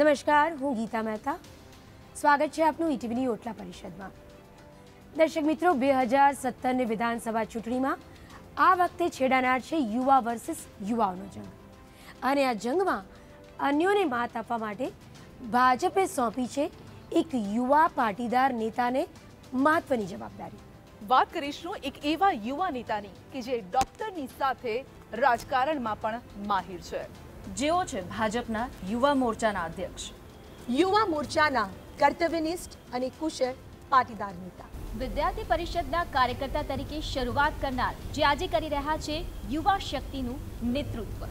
નમસ્કાર હું ગીતા મહેતા સ્વાગત છે આપનું ઈટીવીની e ઓટલા પરિષદમાં દર્શક મિત્રો બે હજાર સત્તરની વિધાનસભા ચૂંટણીમાં આ વખતે છેડાનાર છે યુવા વર્સિસ યુવાઓનો જંગ અને આ જંગમાં અન્યોને માત આપવા માટે ભાજપે સોંપી છે એક યુવા પાટીદાર નેતાને મહત્વની જવાબદારી વાત કરીશું એક એવા યુવા નેતાની કે જે ડોક્ટરની સાથે રાજકારણમાં પણ માહિર છે જેઓ છે ભાજપના યુવા મોરચાના અધ્યક્ષ યુવા મોરચાના કર્તવ્યનિષ્ઠ અને કુશળ પાટીદાર નેતા વિદ્યાર્થી પરિષદના કાર્યકર્તા તરીકે શરૂઆત કરનાર જે આજે કરી રહ્યા છે યુવા શક્તિનું નેતૃત્વ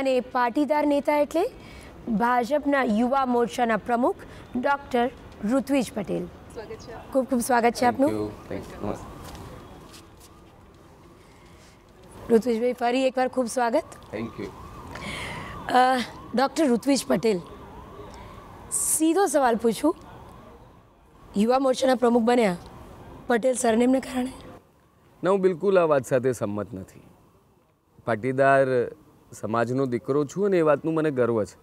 અને પાટીદાર નેતા એટલે ભાજપના યુવા મોરચાના પ્રમુખ ડોક્ટર ઋત્વિજ પટેલ ખૂબ ખૂબ સ્વાગત છે આપનું ઋત્વિજભાઈ ફરી એકવાર ખૂબ સ્વાગત thank you doctor Rutvij Patel સીધો સવાલ પૂછું યુવા મોરચાના પ્રમુખ બન્યા પટેલ સરનેમને કારણે ના હું બિલકુલ આ વાત સાથે સંમત નથી પાટીદાર સમાજનો દીકરો છું અને એ વાતનું મને ગર્વ છે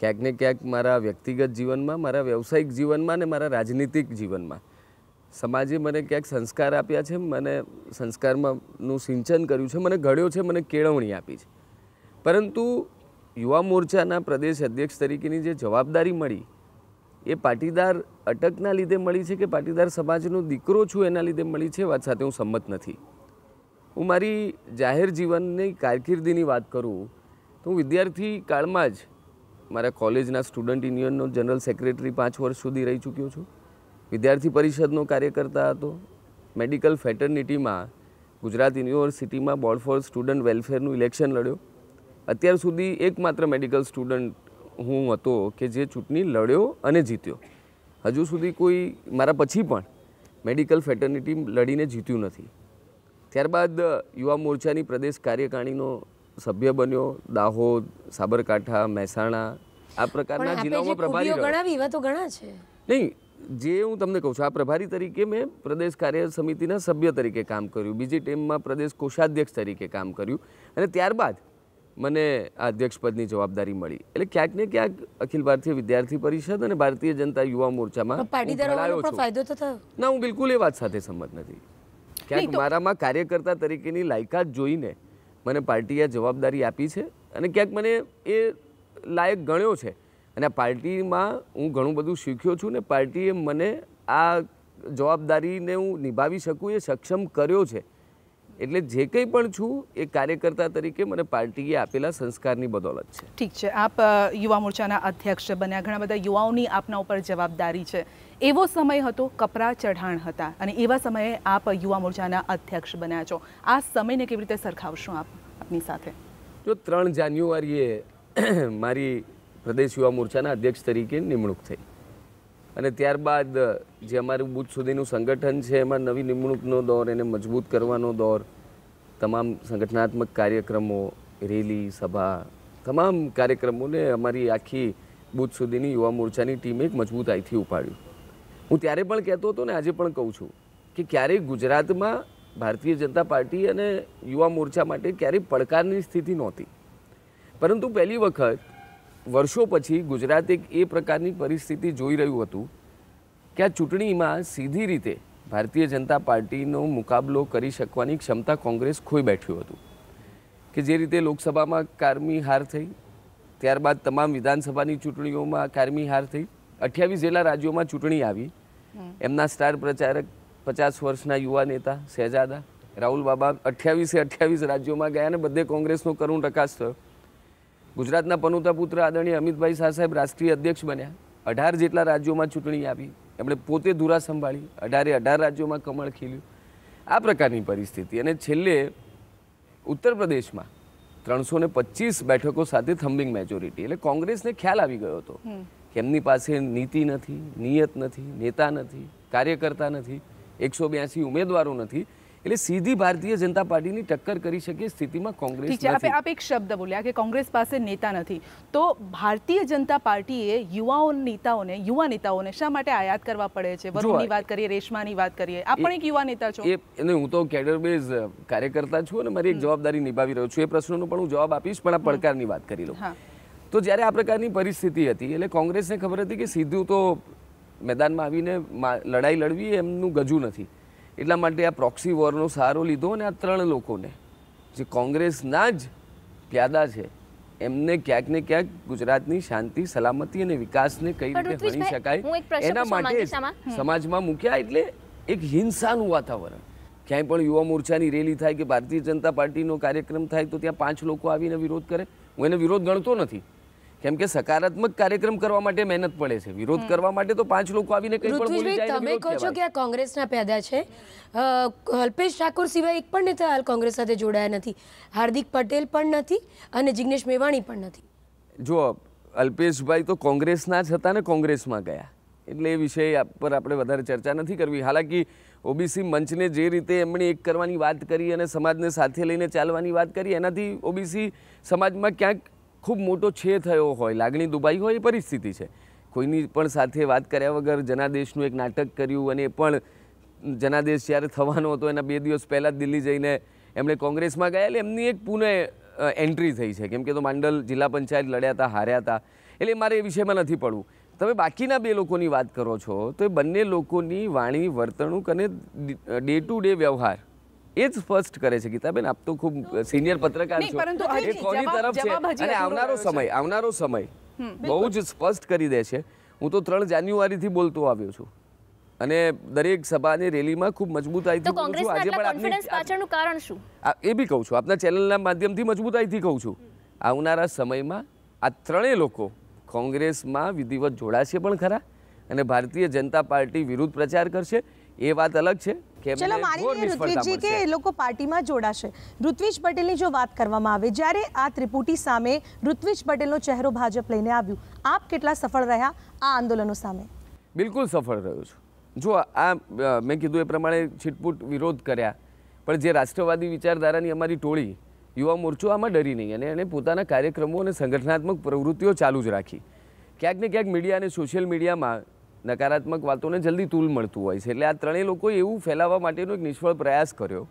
ક્યાંક ને ક્યાંક મારા વ્યક્તિગત જીવનમાં મારા વ્યવસાયિક જીવનમાં ને મારા રાજનીતિક જીવનમાં સમાજે મને ક્યાંક સંસ્કાર આપ્યા છે મને સંસ્કારમાંનું સિંચન કર્યું છે મને ઘડ્યો છે મને કેળવણી આપી છે પરંતુ યુવા મોરચાના પ્રદેશ અધ્યક્ષ તરીકેની જે જવાબદારી મળી એ પાટીદાર અટકના લીધે મળી છે કે પાટીદાર સમાજનો દીકરો છું એના લીધે મળી છે વાત સાથે હું સંમત નથી હું મારી જાહેર જીવનની કારકિર્દીની વાત કરું તો હું વિદ્યાર્થી કાળમાં જ મારા કોલેજના સ્ટુડન્ટ યુનિયનનો જનરલ સેક્રેટરી પાંચ વર્ષ સુધી રહી ચૂક્યો છું વિદ્યાર્થી પરિષદનો કાર્યકર્તા હતો મેડિકલ ફેટર્નિટીમાં ગુજરાત યુનિવર્સિટીમાં બોર્ડ ફોર સ્ટુડન્ટ વેલફેરનું ઇલેક્શન લડ્યો અત્યાર સુધી એકમાત્ર મેડિકલ સ્ટુડન્ટ હું હતો કે જે ચૂંટણી લડ્યો અને જીત્યો હજુ સુધી કોઈ મારા પછી પણ મેડિકલ ફેટર્નિટી લડીને જીત્યું નથી ત્યારબાદ યુવા મોરચાની પ્રદેશ કાર્યકારીણીનો સભ્ય બન્યો દાહોદ સાબરકાંઠા મહેસાણા આ પ્રકારના જિલ્લાઓમાં પ્રભારી ગણાવી એવા ઘણા છે નહીં જે હું તમને કહું છું આ પ્રભારી તરીકે મેં પ્રદેશ કાર્ય સમિતિના સભ્ય તરીકે કામ કર્યું બીજી ટીમમાં પ્રદેશ કોષાધ્યક્ષ તરીકે કામ કર્યું અને ત્યારબાદ મને આ અધ્યક્ષપદની જવાબદારી મળી એટલે ક્યાંક ને ક્યાંક અખિલ ભારતીય વિદ્યાર્થી પરિષદ અને ભારતીય જનતા યુવા મોરચામાં ફાયદો તો થયો ના હું બિલકુલ એ વાત સાથે સંમત નથી ક્યાંક મારામાં કાર્યકર્તા તરીકેની લાયકાત જોઈને મને પાર્ટીએ જવાબદારી આપી છે અને ક્યાંક મને એ લાયક ગણ્યો છે અને પાર્ટીમાં હું ઘણું બધું શીખ્યો છું ને પાર્ટીએ મને આ જવાબદારીને હું નિભાવી શકું એ સક્ષમ કર્યો છે એટલે જે કંઈ પણ છું એ કાર્યકર્તા તરીકે મને પાર્ટીએ આપેલા સંસ્કારની બદોલત છે ઠીક છે આપ યુવા મોરચાના અધ્યક્ષ બન્યા ઘણા બધા યુવાઓની આપના ઉપર જવાબદારી છે એવો સમય હતો કપરા ચઢાણ હતા અને એવા સમયે આપ યુવા મોરચાના અધ્યક્ષ બન્યા છો આ સમયને કેવી રીતે સરખાવશો આપ આપની સાથે જો ત્રણ જાન્યુઆરીએ મારી પ્રદેશ યુવા મોરચાના અધ્યક્ષ તરીકે નિમણૂક થઈ અને ત્યારબાદ જે અમારું બુથ સુધીનું સંગઠન છે એમાં નવી નિમણૂકનો દોર એને મજબૂત કરવાનો દોર તમામ સંગઠનાત્મક કાર્યક્રમો રેલી સભા તમામ કાર્યક્રમોને અમારી આખી બુથ સુધીની યુવા મોરચાની ટીમે એક મજબૂતાઈથી ઉપાડ્યું હું ત્યારે પણ કહેતો હતો ને આજે પણ કહું છું કે ક્યારેય ગુજરાતમાં ભારતીય જનતા પાર્ટી અને યુવા મોરચા માટે ક્યારેય પડકારની સ્થિતિ નહોતી પરંતુ પહેલી વખત વર્ષો પછી ગુજરાત એક એ પ્રકારની પરિસ્થિતિ જોઈ રહ્યું હતું કે આ ચૂંટણીમાં સીધી રીતે ભારતીય જનતા પાર્ટીનો મુકાબલો કરી શકવાની ક્ષમતા કોંગ્રેસ ખોઈ બેઠ્યું હતું કે જે રીતે લોકસભામાં કારમી હાર થઈ ત્યારબાદ તમામ વિધાનસભાની ચૂંટણીઓમાં કારમી હાર થઈ અઠ્યાવીસ જેટલા રાજ્યોમાં ચૂંટણી આવી એમના સ્ટાર પ્રચારક પચાસ વર્ષના યુવા નેતા શહેજાદા રાહુલ બાબા અઠ્યાવીસે અઠ્યાવીસ રાજ્યોમાં ગયા અને બધે કોંગ્રેસનો કરુણ પ્રકાશ થયો ગુજરાતના પનોતા પુત્ર આદરણીય અમિતભાઈ શાહ સાહેબ રાષ્ટ્રીય અધ્યક્ષ બન્યા અઢાર જેટલા રાજ્યોમાં ચૂંટણી આવી એમણે પોતે ધુરા સંભાળી અઢારે અઢાર રાજ્યોમાં કમળ ખીલ્યું આ પ્રકારની પરિસ્થિતિ અને છેલ્લે ઉત્તર પ્રદેશમાં ત્રણસો ને પચીસ બેઠકો સાથે થમ્બિંગ મેજોરિટી એટલે કોંગ્રેસને ખ્યાલ આવી ગયો હતો કે એમની પાસે નીતિ નથી નિયત નથી નેતા નથી કાર્યકર્તા નથી એકસો બ્યાસી ઉમેદવારો નથી એટલે સીધી ભારતીય જનતા પાર્ટીની ટક્કર કરી શકે સ્થિતિમાં કોંગ્રેસ ઠીક આપ એક શબ્દ બોલ્યા કે કોંગ્રેસ પાસે નેતા નથી તો ભારતીય જનતા પાર્ટીએ યુવાઓ નેતાઓને યુવા નેતાઓને શા માટે આયાત કરવા પડે છે વરુણની વાત કરીએ રેશમાની વાત કરીએ આપ પણ એક યુવા નેતા છો એને હું તો કેડર બેઝ કાર્યકર્તા છું અને મારી એક જવાબદારી નિભાવી રહ્યો છું એ પ્રશ્નોનો પણ હું જવાબ આપીશ પણ આ પડકારની વાત કરી લઉં તો જ્યારે આ પ્રકારની પરિસ્થિતિ હતી એટલે કોંગ્રેસને ખબર હતી કે સીધું તો મેદાનમાં આવીને લડાઈ લડવી એમનું ગજું નથી એટલા માટે આ પ્રોક્સી વોરનો સહારો લીધો અને આ ત્રણ લોકોને જે કોંગ્રેસના જ પ્યાદા છે એમને ક્યાંક ને ક્યાંક ગુજરાતની શાંતિ સલામતી અને વિકાસને કઈ રીતે ભણી શકાય એના માટે સમાજમાં મૂક્યા એટલે એક હિંસાનું વાતાવરણ ક્યાંય પણ યુવા મોરચાની રેલી થાય કે ભારતીય જનતા પાર્ટીનો કાર્યક્રમ થાય તો ત્યાં પાંચ લોકો આવીને વિરોધ કરે હું એને વિરોધ ગણતો નથી કેમ કે સકારાત્મક કાર્યક્રમ કરવા માટે મહેનત પડે છે વિરોધ કરવા માટે તો પાંચ લોકો આવીને કઈ પણ બોલી જાય તમે કહો છો કે આ કોંગ્રેસના પેદા છે અલ્પેશ ઠાકોર સિવાય એક પણ નેતા હાલ કોંગ્રેસ સાથે જોડાયા નથી હાર્દિક પટેલ પણ નથી અને જિગ્નેશ મેવાણી પણ નથી જો અલ્પેશભાઈ તો કોંગ્રેસના જ હતા ને કોંગ્રેસમાં ગયા એટલે એ વિષય પર આપણે વધારે ચર્ચા નથી કરવી હાલાકી ઓબીસી મંચને જે રીતે એમણે એક કરવાની વાત કરી અને સમાજને સાથે લઈને ચાલવાની વાત કરી એનાથી ઓબીસી સમાજમાં ક્યાંક ખૂબ મોટો છે થયો હોય લાગણી દુબાઈ હોય એ પરિસ્થિતિ છે કોઈની પણ સાથે વાત કર્યા વગર જનાદેશનું એક નાટક કર્યું અને એ પણ જનાદેશ જ્યારે થવાનો હતો એના બે દિવસ પહેલાં દિલ્હી જઈને એમણે કોંગ્રેસમાં ગયા એટલે એમની એક પુણે એન્ટ્રી થઈ છે કેમ કે તો માંડલ જિલ્લા પંચાયત લડ્યા હતા હાર્યા હતા એટલે મારે એ વિષયમાં નથી પડવું તમે બાકીના બે લોકોની વાત કરો છો તો એ બંને લોકોની વાણી વર્તણૂક અને ડે ટુ ડે વ્યવહાર એ જ સ્પષ્ટ કરે છે ગીતાબેન આપ તો ખૂબ સિનિયર પત્રકાર છો એ કોની તરફ છે અને આવનારો સમય આવનારો સમય બહુ જ સ્પષ્ટ કરી દે છે હું તો ત્રણ જાન્યુઆરીથી બોલતો આવ્યો છું અને દરેક સભાની રેલીમાં ખૂબ મજબૂતાઈથી કહું છું આજે પણ કોન્ફિડન્સ પાછળનું કારણ શું એ બી કહું છું આપના ચેનલના માધ્યમથી મજબૂતાઈથી કહું છું આવનારા સમયમાં આ ત્રણેય લોકો કોંગ્રેસમાં વિધિવત જોડાશે પણ ખરા અને ભારતીય જનતા પાર્ટી વિરુદ્ધ પ્રચાર કરશે એ વાત અલગ છે ચલો માની લઈએ ઋત્વિકજી કે લોકો પાર્ટીમાં જોડાશે ઋત્વિજ પટેલની જો વાત કરવામાં આવે જ્યારે આ ત્રિપુટી સામે ઋત્વિજ પટેલનો ચહેરો ભાજપ લઈને આવ્યું આપ કેટલા સફળ રહ્યા આ આંદોલનો સામે બિલકુલ સફળ રહ્યો છું જો આ મેં કીધું એ પ્રમાણે છીટપૂટ વિરોધ કર્યા પણ જે રાષ્ટ્રવાદી વિચારધારાની અમારી ટોળી યુવા મોરચો આમાં ડરી નહીં અને એણે પોતાના કાર્યક્રમો અને સંગઠનાત્મક પ્રવૃત્તિઓ ચાલુ જ રાખી ક્યાંક ને ક્યાંક મીડિયા અને સોશિયલ મીડિયામાં નકારાત્મક વાતોને જલ્દી તૂલ મળતું હોય છે એટલે આ ત્રણેય લોકોએ એવું ફેલાવવા માટેનો એક નિષ્ફળ પ્રયાસ કર્યો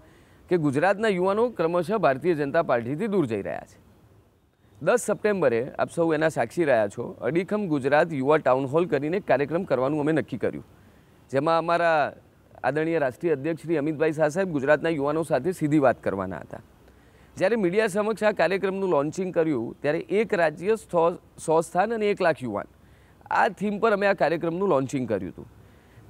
કે ગુજરાતના યુવાનો ક્રમશઃ ભારતીય જનતા પાર્ટીથી દૂર જઈ રહ્યા છે દસ સપ્ટેમ્બરે આપ સૌ એના સાક્ષી રહ્યા છો અડીખમ ગુજરાત યુવા ટાઉન હોલ કરીને કાર્યક્રમ કરવાનું અમે નક્કી કર્યું જેમાં અમારા આદરણીય રાષ્ટ્રીય અધ્યક્ષ શ્રી અમિતભાઈ શાહ સાહેબ ગુજરાતના યુવાનો સાથે સીધી વાત કરવાના હતા જ્યારે મીડિયા સમક્ષ આ કાર્યક્રમનું લોન્ચિંગ કર્યું ત્યારે એક રાજ્ય સો સ્થાન અને એક લાખ યુવાન આ થીમ પર અમે આ કાર્યક્રમનું લોન્ચિંગ કર્યું હતું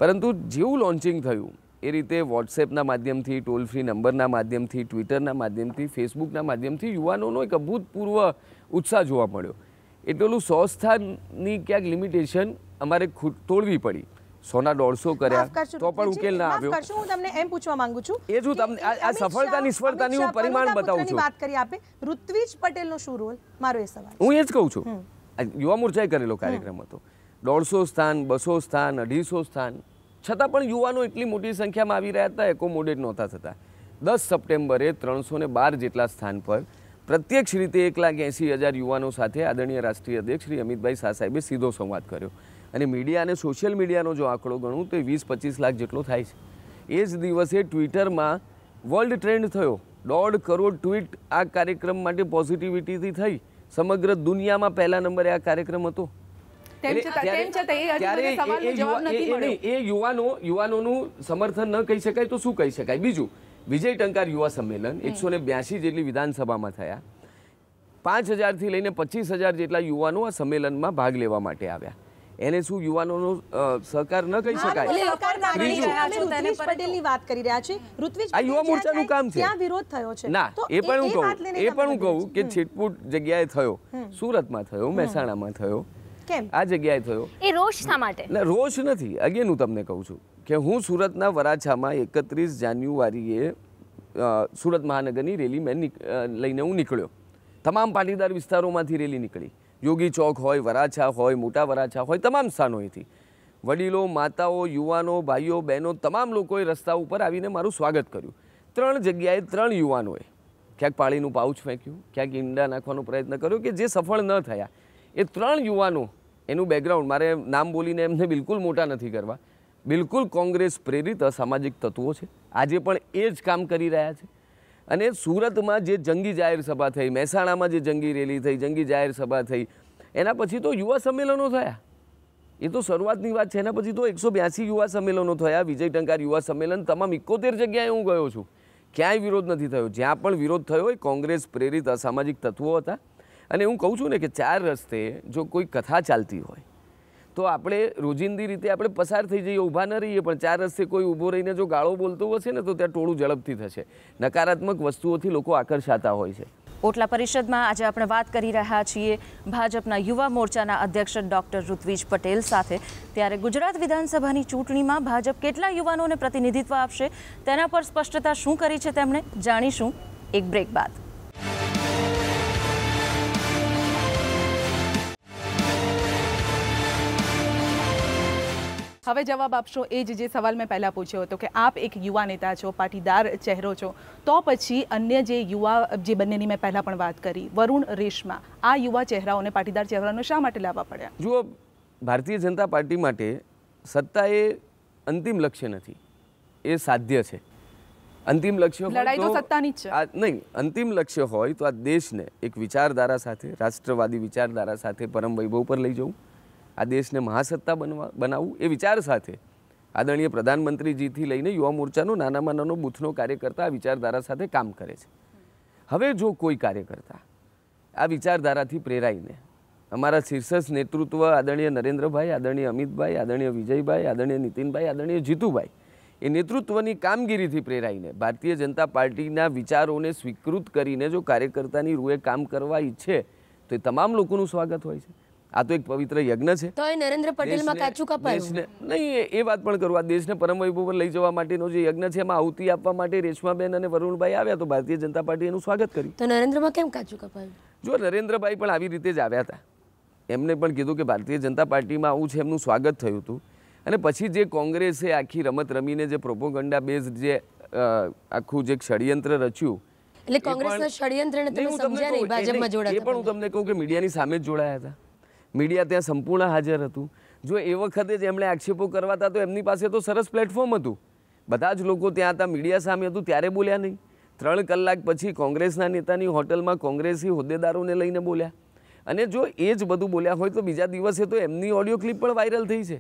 પરંતુ જેવું લોન્ચિંગ થયું એ રીતે વોટ્સએપના માધ્યમથી ટોલ ફ્રી નંબરના માધ્યમથી ટ્વિટરના માધ્યમથી ફેસબુકના માધ્યમથી યુવાનોનો એક અભૂતપૂર્વ ઉત્સાહ જોવા મળ્યો એટલું સો ક્યાંક લિમિટેશન અમારે તોડવી પડી સોના દોઢસો કર્યા તો પણ ઉકેલ ના આવ્યો હું તમને એમ પૂછવા માંગુ છું એ હું તમને આ સફળતા નિષ્ફળતાની હું પરિમાણ બતાવું છું વાત કરી આપે ઋત્વિજ પટેલનો શું રોલ મારો એ સવાલ હું એ જ કહું છું યુવા મોરચાએ કરેલો કાર્યક્રમ હતો દોઢસો સ્થાન બસો સ્થાન અઢીસો સ્થાન છતાં પણ યુવાનો એટલી મોટી સંખ્યામાં આવી રહ્યા હતા એકોમોડેટ નહોતા થતા દસ સપ્ટેમ્બરે ત્રણસો ને બાર જેટલા સ્થાન પર પ્રત્યક્ષ રીતે એક લાખ એંસી હજાર યુવાનો સાથે આદરણીય રાષ્ટ્રીય અધ્યક્ષ શ્રી અમિતભાઈ શાહ સાહેબે સીધો સંવાદ કર્યો અને મીડિયા અને સોશિયલ મીડિયાનો જો આંકડો ગણું તો એ વીસ પચીસ લાખ જેટલો થાય છે એ જ દિવસે ટ્વિટરમાં વર્લ્ડ ટ્રેન્ડ થયો દોઢ કરોડ ટ્વીટ આ કાર્યક્રમ માટે પોઝિટિવિટીથી થઈ સમગ્ર દુનિયામાં પહેલા નંબરે આ કાર્યક્રમ હતો એ યુવાનો યુવાનોનું સમર્થન ન કહી શકાય તો શું કહી શકાય બીજું વિજય ટંકાર યુવા સંમેલન એકસો ને બ્યાસી જેટલી વિધાનસભામાં થયા પાંચ થી લઈને પચીસ હજાર જેટલા યુવાનો આ સંમેલનમાં ભાગ લેવા માટે આવ્યા એને શું યુવાનોનો સહકાર ન કહી શકાય આ જગ્યાએ થયો રોષ નથી અગેન હું તમને કહું છું કે હું સુરત સુરતના વરાછામાં એકત્રીસ જાન્યુઆરીએ સુરત મહાનગરની રેલી મેં લઈને હું નીકળ્યો તમામ પાટીદાર વિસ્તારોમાંથી રેલી નીકળી યોગી ચોક હોય વરાછા હોય મોટા વરાછા હોય તમામ સ્થાનોએથી વડીલો માતાઓ યુવાનો ભાઈઓ બહેનો તમામ લોકોએ રસ્તા ઉપર આવીને મારું સ્વાગત કર્યું ત્રણ જગ્યાએ ત્રણ યુવાનોએ ક્યાંક પાળીનું પાઉચ ફેંક્યું ક્યાંક ઈંડા નાખવાનો પ્રયત્ન કર્યો કે જે સફળ ન થયા એ ત્રણ યુવાનો એનું બેકગ્રાઉન્ડ મારે નામ બોલીને એમને બિલકુલ મોટા નથી કરવા બિલકુલ કોંગ્રેસ પ્રેરિત અસામાજિક તત્વો છે આજે પણ એ જ કામ કરી રહ્યા છે અને સુરતમાં જે જંગી જાહેર સભા થઈ મહેસાણામાં જે જંગી રેલી થઈ જંગી જાહેર સભા થઈ એના પછી તો યુવા સંમેલનો થયા એ તો શરૂઆતની વાત છે એના પછી તો એકસો બ્યાસી યુવા સંમેલનો થયા વિજય ટંકાર યુવા સંમેલન તમામ ઇકોતેર જગ્યાએ હું ગયો છું ક્યાંય વિરોધ નથી થયો જ્યાં પણ વિરોધ થયો એ કોંગ્રેસ પ્રેરિત અસામાજિક તત્વો હતા અને હું કહું છું ને કે ચાર રસ્તે જો કોઈ કથા ચાલતી હોય તો આપણે રોજિંદી રીતે આપણે પસાર થઈ જઈએ ઊભા ન રહીએ પણ ચાર રસ્તે કોઈ ઊભો રહીને જો ગાળો બોલતો હશે ને તો ત્યાં ટોળું ઝડપથી થશે નકારાત્મક વસ્તુઓથી લોકો આકર્ષાતા હોય છે ઓટલા પરિષદમાં આજે આપણે વાત કરી રહ્યા છીએ ભાજપના યુવા મોરચાના અધ્યક્ષ ડૉક્ટર ઋત્વિજ પટેલ સાથે ત્યારે ગુજરાત વિધાનસભાની ચૂંટણીમાં ભાજપ કેટલા યુવાનોને પ્રતિનિધિત્વ આપશે તેના પર સ્પષ્ટતા શું કરી છે તેમણે જાણીશું એક બ્રેક બાદ હવે જવાબ આપશો એ જ જે સવાલ મેં પહેલાં પૂછ્યો હતો કે આપ એક યુવા નેતા છો પાટીદાર ચહેરો છો તો પછી અન્ય જે યુવા જે બંનેની મેં પહેલાં પણ વાત કરી વરુણ રેશમા આ યુવા ચહેરાઓને પાટીદાર ચહેરાઓને શા માટે લાવવા પડ્યા જુઓ ભારતીય જનતા પાર્ટી માટે સત્તા એ અંતિમ લક્ષ્ય નથી એ સાધ્ય છે અંતિમ લક્ષ્ય લડાઈ તો સત્તાની જ છે નહીં અંતિમ લક્ષ્ય હોય તો આ દેશને એક વિચારધારા સાથે રાષ્ટ્રવાદી વિચારધારા સાથે પરમ વૈભવ પર લઈ જવું આ દેશને મહાસત્તા બનવા બનાવવું એ વિચાર સાથે આદરણીય પ્રધાનમંત્રીજીથી લઈને યુવા મોરચાનો નાનામાં નાનો બૂથનો કાર્યકર્તા આ વિચારધારા સાથે કામ કરે છે હવે જો કોઈ કાર્યકર્તા આ વિચારધારાથી પ્રેરાઈને અમારા શીર્ષક નેતૃત્વ આદરણીય નરેન્દ્રભાઈ આદરણીય અમિતભાઈ આદરણીય વિજયભાઈ આદરણીય નીતિનભાઈ આદરણીય જીતુભાઈ એ નેતૃત્વની કામગીરીથી પ્રેરાઈને ભારતીય જનતા પાર્ટીના વિચારોને સ્વીકૃત કરીને જો કાર્યકર્તાની રૂએ કામ કરવા ઈચ્છે તો એ તમામ લોકોનું સ્વાગત હોય છે આ તો એક પવિત્ર યજ્ઞ છે તો એ નરેન્દ્ર પટેલમાં કાચું કપાયું નહીં એ વાત પણ કરું આ દેશને પરમ વૈભવ પર લઈ જવા માટેનો જે યજ્ઞ છે એમાં આહુતિ આપવા માટે રેશમાબેન અને વરુણભાઈ આવ્યા તો ભારતીય જનતા પાર્ટી એનું સ્વાગત કર્યું તો નરેન્દ્રમાં કેમ કાચું કપાયું જો નરેન્દ્રભાઈ પણ આવી રીતે જ આવ્યા હતા એમને પણ કીધું કે ભારતીય જનતા પાર્ટીમાં આવું છે એમનું સ્વાગત થયું હતું અને પછી જે કોંગ્રેસે આખી રમત રમીને જે પ્રોપોગંડા બેઝ જે આખું જે ષડયંત્ર રચ્યું એટલે કોંગ્રેસના ષડયંત્રને તમે સમજ્યા નહીં ભાજપમાં જોડાયા એ પણ હું તમને કહું કે મીડિયાની સામે જ જોડાયા હતા મીડિયા ત્યાં સંપૂર્ણ હાજર હતું જો એ વખતે જ એમણે આક્ષેપો કરવાતા તો એમની પાસે તો સરસ પ્લેટફોર્મ હતું બધા જ લોકો ત્યાં હતા મીડિયા સામે હતું ત્યારે બોલ્યા નહીં ત્રણ કલાક પછી કોંગ્રેસના નેતાની હોટલમાં કોંગ્રેસી હોદ્દેદારોને લઈને બોલ્યા અને જો એ જ બધું બોલ્યા હોય તો બીજા દિવસે તો એમની ઓડિયો ક્લિપ પણ વાયરલ થઈ છે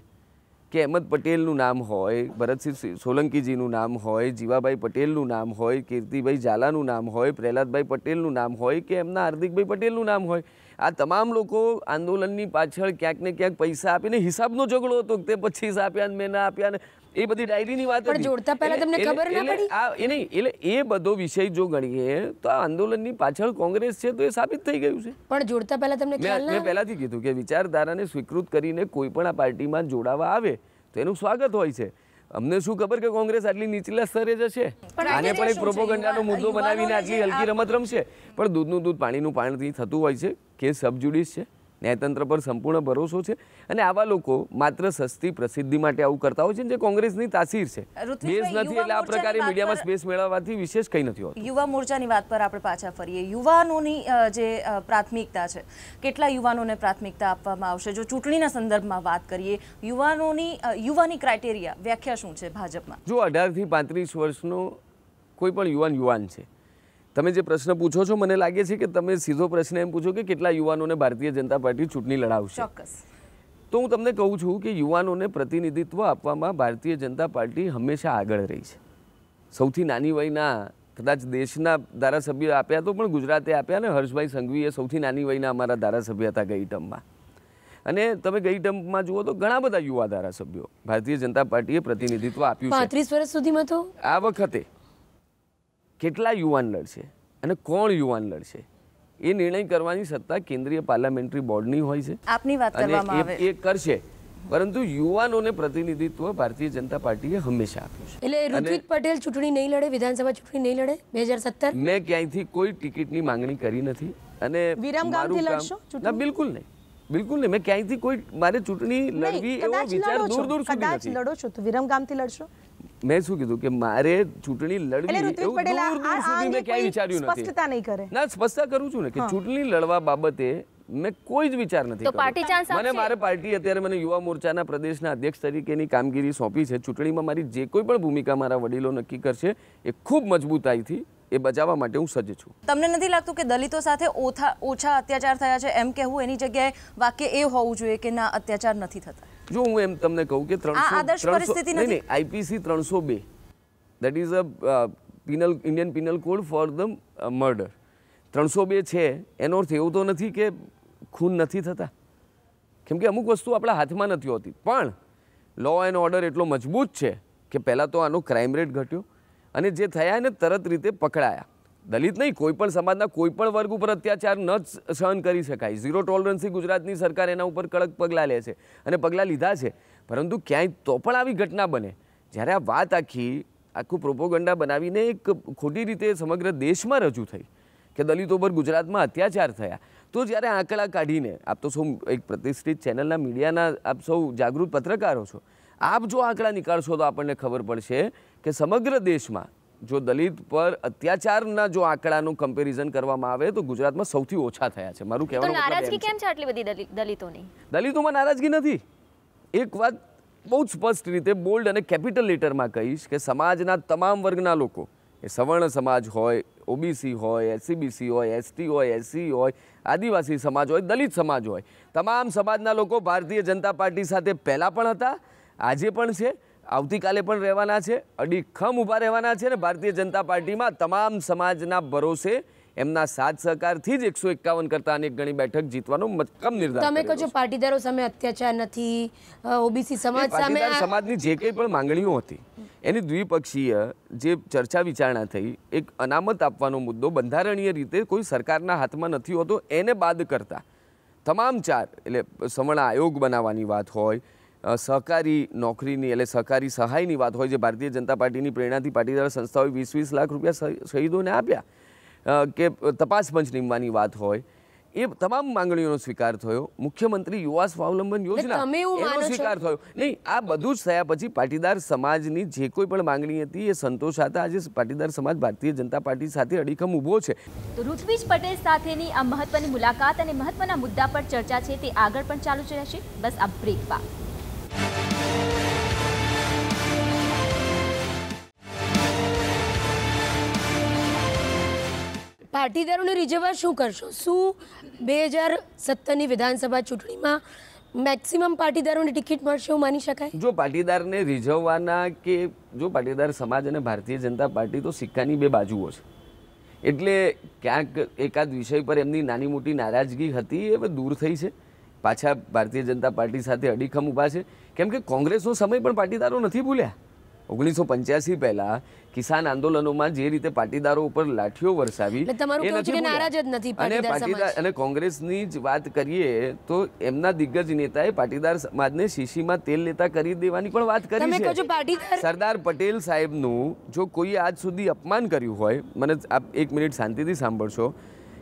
કે અહેમદ પટેલનું નામ હોય ભરતસિંહ સોલંકીજીનું નામ હોય જીવાભાઈ પટેલનું નામ હોય કીર્તિભાઈ ઝાલાનું નામ હોય પ્રહલાદભાઈ પટેલનું નામ હોય કે એમના હાર્દિકભાઈ પટેલનું નામ હોય આ તમામ લોકો આંદોલનની પાછળ ક્યાંક ને ક્યાંક પૈસા આપીને હિસાબનો ઝઘડો હતો તે પચીસ આપ્યા ને મેં ના આપ્યા ને એ બધી ડાયરીની વાત જોડતા પહેલા તમને ખબર આ એ નહીં એટલે એ બધો વિષય જો ગણીએ તો આ આંદોલનની પાછળ કોંગ્રેસ છે તો એ સાબિત થઈ ગયું છે પણ જોડતા પહેલા તમને ખ્યાલ મેં પહેલાથી કીધું કે વિચારધારાને સ્વીકૃત કરીને કોઈ પણ આ પાર્ટીમાં જોડાવા આવે તો એનું સ્વાગત હોય છે અમને શું ખબર કે કોંગ્રેસ આટલી નીચલા સ્તરે જશે આને પણ એક પ્રોપોગંડાનો મુદ્દો બનાવીને આટલી હલકી રમત રમશે પણ દૂધનું દૂધ પાણીનું પાણી થતું હોય છે કેસ સબજુડિસ છે ન્યાયતંત્ર પર સંપૂર્ણ ભરોસો છે અને આવા લોકો માત્ર સસ્તી પ્રસિદ્ધિ માટે આવું કરતા હોય છે જે કોંગ્રેસની તાસીર છે બેસ નથી એટલે આ પ્રકારે મીડિયામાં સ્પેસ મેળવવાથી વિશેષ કંઈ નથી હોતું યુવા મોરચાની વાત પર આપણે પાછા ફરીએ યુવાનોની જે પ્રાથમિકતા છે કેટલા યુવાનોને પ્રાથમિકતા આપવામાં આવશે જો ચૂંટણીના સંદર્ભમાં વાત કરીએ યુવાનોની યુવાની ક્રાઇટેરિયા વ્યાખ્યા શું છે ભાજપમાં જો અઢારથી પાંત્રીસ વર્ષનો કોઈ પણ યુવાન યુવાન છે તમે જે પ્રશ્ન પૂછો છો મને લાગે છે કે તમે સીધો પ્રશ્ન એમ પૂછો કે કેટલા યુવાનોને ભારતીય જનતા પાર્ટી ચૂંટણી લડાવશે ચોક્કસ તો હું તમને કહું છું કે યુવાનોને પ્રતિનિધિત્વ આપવામાં ભારતીય જનતા પાર્ટી હંમેશા આગળ રહી છે સૌથી નાની વયના કદાચ દેશના ધારાસભ્યો આપ્યા તો પણ ગુજરાતે આપ્યા અને હર્ષભાઈ સંઘવીએ સૌથી નાની વયના અમારા ધારાસભ્ય હતા ગઈ ટર્મમાં અને તમે ગઈ ટર્મમાં જુઓ તો ઘણા બધા યુવા ધારાસભ્યો ભારતીય જનતા પાર્ટીએ પ્રતિનિધિત્વ આપ્યું પાંત્રીસ વર્ષ સુધીમાં તો આ વખતે કેટલા યુવાન લડશે અને કોણ યુવાન લડશે એ નિર્ણય કરવાની સત્તા કેન્દ્રીય પાર્લામેન્ટરી બોર્ડની હોય છે આપની વાત એ કરશે પરંતુ યુવાનોને પ્રતિનિધિત્વ ભારતીય જનતા પાર્ટીએ હંમેશા આપ્યું છે એટલે ઋત્વિક પટેલ ચૂંટણી નહીં લડે વિધાનસભા ચૂંટણી નહીં લડે બે હજાર સત્તર મેં ક્યાંયથી કોઈ ટિકિટની માંગણી કરી નથી અને વિરમગામથી લડશો ના બિલકુલ નહીં બિલકુલ નહીં મેં ક્યાંયથી કોઈ મારે ચૂંટણી લડવી એવો વિચાર દૂર દૂર સુધી નથી લડો છો તો વિરામ વિરમગામથી લડશો મેં શું કીધું કે મારે ચૂંટણી લડવી એવું મેં ક્યાંય વિચાર્યું નથી ના સ્પષ્ટતા કરું છું ને કે ચૂંટણી લડવા બાબતે મેં કોઈ જ વિચાર નથી મને મારે પાર્ટી અત્યારે મને યુવા મોરચાના પ્રદેશના અધ્યક્ષ તરીકેની કામગીરી સોંપી છે ચૂંટણીમાં મારી જે કોઈ પણ ભૂમિકા મારા વડીલો નક્કી કરશે એ ખૂબ મજબૂતાઈથી એ બચાવવા માટે હું સજ્જ છું તમને નથી લાગતું કે દલિતો સાથે ઓછા અત્યાચાર થયા છે એમ કહેવું એની જગ્યાએ વાક્ય એ હોવું જોઈએ કે ના અત્યાચાર નથી થતા જો હું એમ તમને કહું કે ત્રણસો નહીં નહીં આઈપીસી ત્રણસો બે that is a penal Indian penal code for the murder ત્રણસો બે છે એનો અર્થ એવું તો નથી કે ખૂન નથી થતા કેમકે અમુક વસ્તુ આપણા હાથમાં નથી હોતી પણ લો એન્ડ ઓર્ડર એટલો મજબૂત છે કે પહેલાં તો આનો ક્રાઇમ રેટ ઘટ્યો અને જે થયા એને તરત રીતે પકડાયા દલિત નહીં કોઈ પણ સમાજના કોઈ પણ વર્ગ ઉપર અત્યાચાર ન સહન કરી શકાય ઝીરો ટોલરન્સથી ગુજરાતની સરકાર એના ઉપર કડક પગલાં લે છે અને પગલાં લીધા છે પરંતુ ક્યાંય તો પણ આવી ઘટના બને જ્યારે આ વાત આખી આખું પ્રોપોગંડા બનાવીને એક ખોટી રીતે સમગ્ર દેશમાં રજૂ થઈ કે દલિતો પર ગુજરાતમાં અત્યાચાર થયા તો જ્યારે આંકડા કાઢીને આપ તો સૌ એક પ્રતિષ્ઠિત ચેનલના મીડિયાના આપ સૌ જાગૃત પત્રકારો છો આપ જો આંકડા નીકાળશો તો આપણને ખબર પડશે કે સમગ્ર દેશમાં જો દલિત પર અત્યાચારના જો આંકડાનું કમ્પેરિઝન કરવામાં આવે તો ગુજરાતમાં સૌથી ઓછા થયા છે મારું કહેવાનું નારાજગી કેમ છે આટલી બધી દલિતોની દલિતોમાં નારાજગી નથી એક વાત બહુ સ્પષ્ટ રીતે બોલ્ડ અને કેપિટલ લેટરમાં કહીશ કે સમાજના તમામ વર્ગના લોકો એ સવર્ણ સમાજ હોય ઓબીસી હોય એસસીબીસી હોય એસટી હોય એસસી હોય આદિવાસી સમાજ હોય દલિત સમાજ હોય તમામ સમાજના લોકો ભારતીય જનતા પાર્ટી સાથે પહેલાં પણ હતા આજે પણ છે આવતીકાલે પણ રહેવાના છે અડીખમ ઊભા રહેવાના છે અને ભારતીય જનતા પાર્ટીમાં તમામ સમાજના ભરોસે એમના સાથ સહકારથી જ એકસો એકાવન કરતા અનેક ગણી બેઠક જીતવાનો મક્કમ નિર્ધાર તમે કહો પાટીદારો સામે અત્યાચાર નથી ઓબીસી સમાજ સામે સમાજની જે કંઈ પણ માંગણીઓ હતી એની દ્વિપક્ષીય જે ચર્ચા વિચારણા થઈ એક અનામત આપવાનો મુદ્દો બંધારણીય રીતે કોઈ સરકારના હાથમાં નથી હોતો એને બાદ કરતા તમામ ચાર એટલે સમણા આયોગ બનાવવાની વાત હોય સહકારી નોકરીની એટલે સહકારી સહાયની વાત હોય જે ભારતીય જનતા પાર્ટીની પ્રેરણાથી પાટીદાર સંસ્થાઓએ વીસ વીસ લાખ રૂપિયા શહીદોને આપ્યા કે તપાસ પંચ નીમવાની વાત હોય એ તમામ માંગણીઓનો સ્વીકાર થયો મુખ્યમંત્રી યુવા સ્વાવલંબન યોજના એનો સ્વીકાર થયો નહીં આ બધું જ થયા પછી પાટીદાર સમાજની જે કોઈ પણ માંગણી હતી એ સંતોષાતા આજે પાટીદાર સમાજ ભારતીય જનતા પાર્ટી સાથે અડીખમ ઊભો છે તો ઋત્વિજ પટેલ સાથેની આ મહત્વની મુલાકાત અને મહત્વના મુદ્દા પર ચર્ચા છે તે આગળ પણ ચાલુ જ રહેશે બસ આ બ્રેક બાદ પાટીદારોને રીઝવવા શું કરશો શું બે હજાર સત્તરની વિધાનસભા ચૂંટણીમાં મેક્સિમમ પાટીદારોને ટિકિટ મળશે એવું માની શકાય જો પાટીદારને રીઝવવાના કે જો પાટીદાર સમાજ અને ભારતીય જનતા પાર્ટી તો સિક્કાની બે બાજુઓ છે એટલે ક્યાંક એકાદ વિષય પર એમની નાની મોટી નારાજગી હતી એ દૂર થઈ છે પાછા ભારતીય જનતા પાર્ટી સાથે અડીખમ ઉભા છે કેમ કે કોંગ્રેસનો સમય પણ પાટીદારો નથી ભૂલ્યા ઓગણીસો પંચ્યાસી પહેલા કિસાન આંદોલનોમાં જે રીતે પાટીદારો ઉપર લાઠીઓ વરસાવી અને પાટીદાર અને કોંગ્રેસની જ વાત કરીએ તો એમના દિગ્ગજ નેતાએ પાટીદાર સમાજને શીશીમાં તેલ લેતા કરી દેવાની પણ વાત કરી છે સરદાર પટેલ સાહેબનું જો કોઈ આજ સુધી અપમાન કર્યું હોય મને આપ એક મિનિટ શાંતિથી સાંભળશો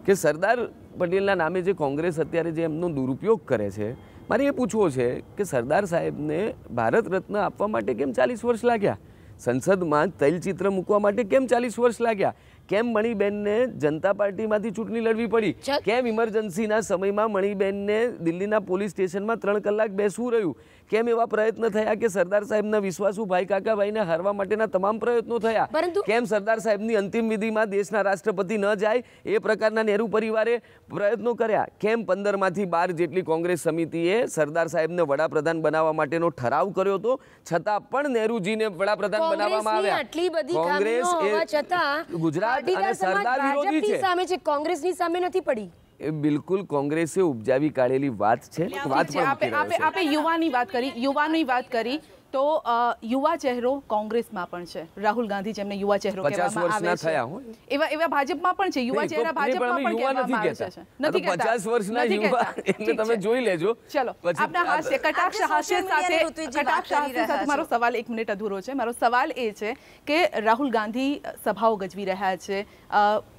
કે સરદાર પટેલના નામે જે કોંગ્રેસ અત્યારે જે એમનો દુરુપયોગ કરે છે મારે એ પૂછવો છે કે સરદાર સાહેબને ભારત રત્ન આપવા માટે કેમ ચાલીસ વર્ષ લાગ્યા સંસદમાં તૈલચિત્ર મૂકવા માટે કેમ ચાલીસ વર્ષ લાગ્યા કેમ મણિબેનને જનતા પાર્ટીમાંથી ચૂંટણી લડવી પડી કેમ ઇમરજન્સીના સમયમાં મણિબેનને દિલ્હીના પોલીસ સ્ટેશનમાં ત્રણ કલાક બેસવું રહ્યું કેમ એવા પ્રયત્ન થયા કે સરદાર સાહેબના વિશ્વાસુ ભાઈ કાકાભાઈને હારવા માટેના તમામ પ્રયત્નો થયા કેમ સરદાર સાહેબની અંતિમ વિધિમાં દેશના રાષ્ટ્રપતિ ન જાય એ પ્રકારના નેહરુ પરિવારે પ્રયત્નો કર્યા કેમ પંદરમાંથી બાર જેટલી કોંગ્રેસ સમિતિએ સરદાર સાહેબને વડાપ્રધાન બનાવવા માટેનો ઠરાવ કર્યો હતો છતાં પણ નેહરુજીને વડાપ્રધાન બનાવવામાં આવ્યા કોંગ્રેસ એ ગુજરાત સામે છે કોંગ્રેસની સામે નથી પડી એ બિલકુલ કોંગ્રેસે ઉપજાવી કાઢેલી વાત છે વાત આપે આપે યુવાની વાત કરી યુવાની વાત કરી તો યુવા ચહેરો કોંગ્રેસમાં પણ છે રાહુલ ગાંધી જેમને યુવા ચહેરો કહેવામાં આવે છે એવા એવા ભાજપમાં પણ છે યુવા ચહેરા ભાજપમાં પણ કહેવામાં આવે છે નથી કહેતા 50 વર્ષના યુવા એટલે તમે જોઈ લેજો ચલો આપના હાસ્ય કટાક્ષ હાસ્ય સાથે કટાક્ષ હાસ્ય સાથે મારો સવાલ 1 મિનિટ અધૂરો છે મારો સવાલ એ છે કે રાહુલ ગાંધી સભાઓ ગજવી રહ્યા છે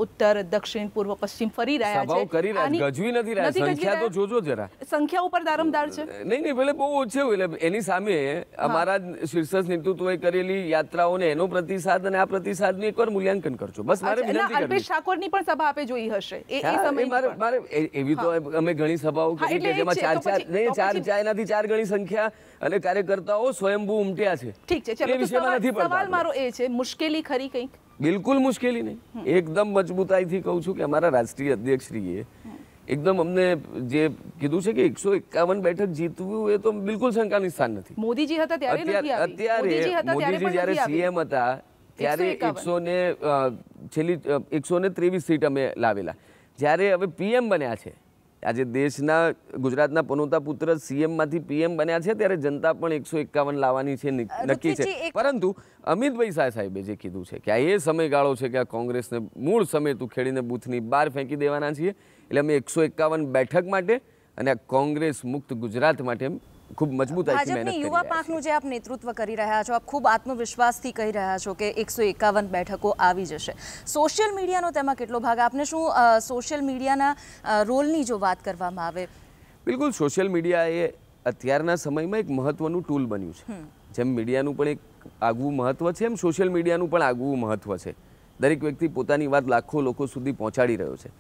ઉત્તર દક્ષિણ પૂર્વ પશ્ચિમ ફરી રહ્યા છે સભાઓ કરી રહ્યા ગજવી નથી રહ્યા સંખ્યા તો જોજો જરા સંખ્યા ઉપર દારમદાર છે નહીં નહીં ભલે બહુ ઓછી એટલે એની સામે તમારા શીર્ષક નેતૃત્વએ કરેલી યાત્રાઓને એનો પ્રતિસાદ અને આ પ્રતિસાદનું એકવાર મૂલ્યાંકન કરજો બસ મારે વિનંતી અલ્પેશ ઠાકોરની પણ સભા આપે જોઈ હશે એ સમય મારે એવી તો અમે ઘણી સભાઓ કરી કે જેમાં ચાર ચાર નહીં ચાર ચાર એનાથી ચાર ગણી સંખ્યા અને કાર્યકર્તાઓ સ્વયંભૂ ઉમટ્યા છે ઠીક છે એ વિષયમાં નથી પડતા સવાલ મારો એ છે મુશ્કેલી ખરી કંઈક બિલકુલ મુશ્કેલી નહીં એકદમ મજબૂતાઈથી કહું છું કે અમારા રાષ્ટ્રીય અધ્યક્ષ એ એકદમ અમને જે કીધું છે કે એકસો એકાવન બેઠક જીતવું એ તો બિલકુલ શંકાની સ્થાન નથી મોદીજી હતા ત્યારે અત્યારે મોદીજી જ્યારે સીએમ હતા ત્યારે એકસો ને છેલ્લી એકસો ને ત્રેવીસ સીટ અમે લાવેલા જ્યારે હવે પીએમ બન્યા છે આજે દેશના ગુજરાતના પનોતા પુત્ર સીએમ માંથી પીએમ બન્યા છે ત્યારે જનતા પણ એકસો એકાવન લાવવાની છે નક્કી છે પરંતુ અમિતભાઈ શાહ સાહેબે જે કીધું છે કે આ એ સમયગાળો છે કે આ કોંગ્રેસને મૂળ સમય તું ખેડીને બૂથની બહાર ફેંકી દેવાના છીએ એટલે અમે એકસો એકાવન બેઠક માટે અને કોંગ્રેસ મુક્ત ગુજરાત માટે ખૂબ મજબૂત ભાજપની યુવા પાંખનું જે આપ નેતૃત્વ કરી રહ્યા છો આપ ખૂબ આત્મવિશ્વાસથી કહી રહ્યા છો કે એકસો એકાવન બેઠકો આવી જશે સોશિયલ મીડિયાનો તેમાં કેટલો ભાગ આપને શું સોશિયલ મીડિયાના રોલની જો વાત કરવામાં આવે બિલકુલ સોશિયલ મીડિયા એ અત્યારના સમયમાં એક મહત્વનું ટૂલ બન્યું છે જેમ મીડિયાનું પણ એક આગવું મહત્વ છે એમ સોશિયલ મીડિયાનું પણ આગવું મહત્વ છે દરેક વ્યક્તિ પોતાની વાત લાખો લોકો સુધી પહોંચાડી રહ્યો છે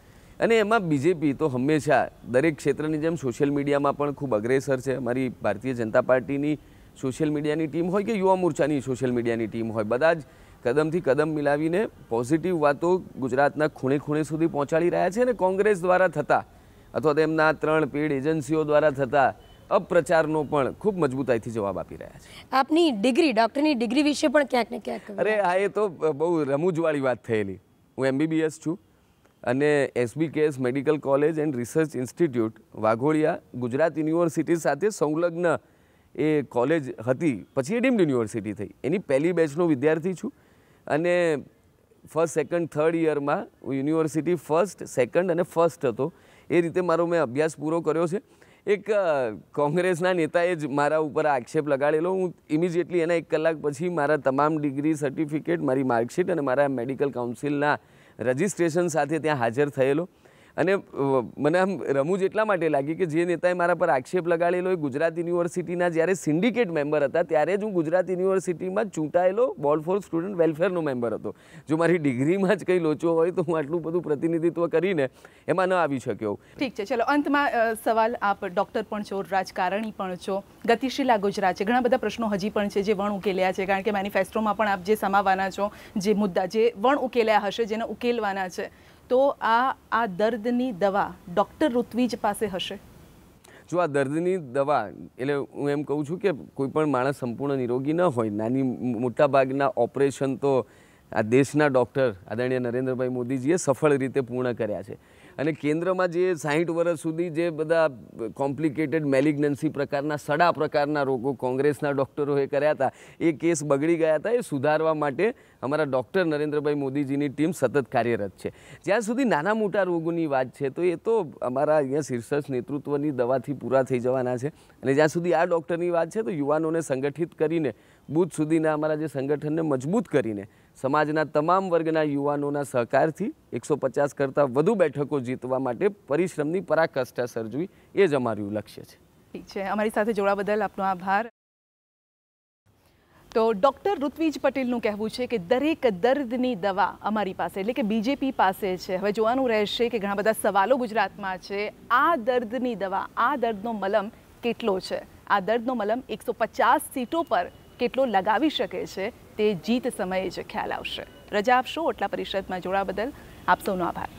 અને એમાં બીજેપી તો હંમેશા દરેક ક્ષેત્રની જેમ સોશિયલ મીડિયામાં પણ ખૂબ અગ્રેસર છે અમારી ભારતીય જનતા પાર્ટીની સોશિયલ મીડિયાની ટીમ હોય કે યુવા મોરચાની સોશિયલ મીડિયાની ટીમ હોય બધા જ કદમથી કદમ મિલાવીને પોઝિટિવ વાતો ગુજરાતના ખૂણે ખૂણે સુધી પહોંચાડી રહ્યા છે અને કોંગ્રેસ દ્વારા થતા અથવા તો એમના ત્રણ પેઢ એજન્સીઓ દ્વારા થતા અપપ્રચારનો પણ ખૂબ મજબૂતાઈથી જવાબ આપી રહ્યા છે આપની ડિગ્રી ડૉક્ટરની ડિગ્રી વિશે પણ ક્યાંક ને ક્યાંક અરે આ એ તો બહુ રમૂજવાળી વાત થયેલી હું એમબીબીએસ છું અને SBKS medical college and research institute Waghodia Gujarat university સાથે સંલગ્ન એ કોલેજ હતી પછી એ ડીમ્ડ યુનિવર્સિટી થઈ એની પહેલી બેચનો વિદ્યાર્થી છું અને ફર્સ્ટ સેકન્ડ થર્ડ યરમાં હું યુનિવર્સિટી ફર્સ્ટ સેકન્ડ અને ફર્સ્ટ હતો એ રીતે મારો મેં અભ્યાસ પૂરો કર્યો છે એક કોંગ્રેસના નેતાએ જ મારા ઉપર આક્ષેપ લગાડેલો હું ઇમિજિએટલી એના એક કલાક પછી મારા તમામ ડિગ્રી સર્ટિફિકેટ મારી માર્કશીટ અને મારા મેડિકલ કાઉન્સિલના રજિસ્ટ્રેશન સાથે ત્યાં હાજર થયેલો અને મને આમ રમૂજ એટલા માટે લાગી કે જે નેતાએ મારા પર આક્ષેપ લગાડેલો એ ગુજરાત યુનિવર્સિટીના જ્યારે સિન્ડિકેટ મેમ્બર હતા ત્યારે જ હું ગુજરાત યુનિવર્સિટીમાં ચૂંટાયેલો બોલ ફોર સ્ટુડન્ટ વેલફેરનો મેમ્બર હતો જો મારી ડિગ્રીમાં જ કંઈ લોચો હોય તો હું આટલું બધું પ્રતિનિધિત્વ કરીને એમાં ન આવી શક્યો ઠીક છે ચલો અંતમાં સવાલ આપ ડૉક્ટર પણ છો રાજકારણી પણ છો ગતિશીલ ગતિશીલા ગુજરાત છે ઘણા બધા પ્રશ્નો હજી પણ છે જે વણ ઉકેલ્યા છે કારણ કે મેનિફેસ્ટોમાં પણ આપ જે સમાવાના છો જે મુદ્દા જે વણ ઉકેલ્યા હશે જેને ઉકેલવાના છે તો આ આ દર્દની દવા ડૉક્ટર ઋત્વિજ પાસે હશે જો આ દર્દની દવા એટલે હું એમ કહું છું કે કોઈ પણ માણસ સંપૂર્ણ નિરોગી ન હોય નાની મોટા ભાગના ઓપરેશન તો આ દેશના ડૉક્ટર આદરણીય નરેન્દ્રભાઈ મોદીજીએ સફળ રીતે પૂર્ણ કર્યા છે અને કેન્દ્રમાં જે સાહીઠ વર્ષ સુધી જે બધા કોમ્પ્લિકેટેડ મેલિગ્નન્સી પ્રકારના સડા પ્રકારના રોગો કોંગ્રેસના ડૉક્ટરોએ કર્યા હતા એ કેસ બગડી ગયા હતા એ સુધારવા માટે અમારા ડૉક્ટર નરેન્દ્રભાઈ મોદીજીની ટીમ સતત કાર્યરત છે જ્યાં સુધી નાના મોટા રોગોની વાત છે તો એ તો અમારા અહીંયા શીર્ષ નેતૃત્વની દવાથી પૂરા થઈ જવાના છે અને જ્યાં સુધી આ ડૉક્ટરની વાત છે તો યુવાનોને સંગઠિત કરીને બુથ સુધીના અમારા જે સંગઠનને મજબૂત કરીને સમાજના તમામ વર્ગના યુવાનોના સહકારથી એકસો પચાસ કરતાં વધુ બેઠકો જીતવા માટે પરિશ્રમની પરાકાષ્ઠા સર્જવી એ જ અમારું લક્ષ્ય છે ઠીક છે અમારી સાથે જોડા બદલ આપનો આભાર તો ડૉક્ટર ઋત્વિજ પટેલનું કહેવું છે કે દરેક દર્દની દવા અમારી પાસે એટલે કે બીજેપી પાસે છે હવે જોવાનું રહેશે કે ઘણા બધા સવાલો ગુજરાતમાં છે આ દર્દની દવા આ દર્દનો મલમ કેટલો છે આ દર્દનો મલમ એકસો પચાસ સીટો પર કેટલો લગાવી શકે છે તે જીત સમયે જ ખ્યાલ આવશે રજા આપશો ઓટલા પરિષદમાં જોડા બદલ આપ સૌનો આભાર